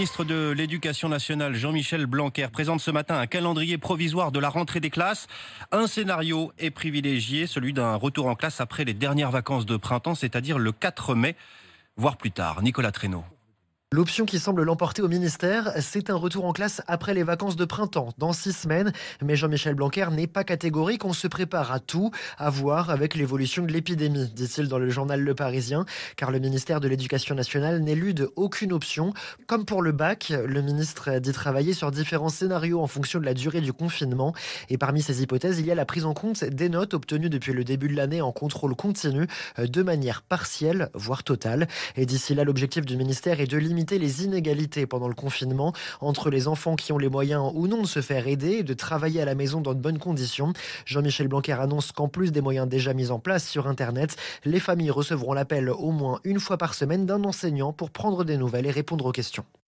ministre de l'Éducation nationale, Jean-Michel Blanquer, présente ce matin un calendrier provisoire de la rentrée des classes. Un scénario est privilégié, celui d'un retour en classe après les dernières vacances de printemps, c'est-à-dire le 4 mai, voire plus tard. Nicolas Traîneau. L'option qui semble l'emporter au ministère, c'est un retour en classe après les vacances de printemps, dans six semaines. Mais Jean-Michel Blanquer n'est pas catégorique, on se prépare à tout, à voir avec l'évolution de l'épidémie, dit-il dans le journal Le Parisien, car le ministère de l'Éducation nationale n'élude aucune option. Comme pour le bac, le ministre dit travailler sur différents scénarios en fonction de la durée du confinement. Et parmi ces hypothèses, il y a la prise en compte des notes obtenues depuis le début de l'année en contrôle continu, euh, de manière partielle, voire totale. Et d'ici là, l'objectif du ministère est de limiter les inégalités pendant le confinement entre les enfants qui ont les moyens ou non de se faire aider et de travailler à la maison dans de bonnes conditions. Jean-Michel Blanquer annonce qu'en plus des moyens déjà mis en place sur Internet, les familles recevront l'appel au moins une fois par semaine d'un enseignant pour prendre des nouvelles et répondre aux questions.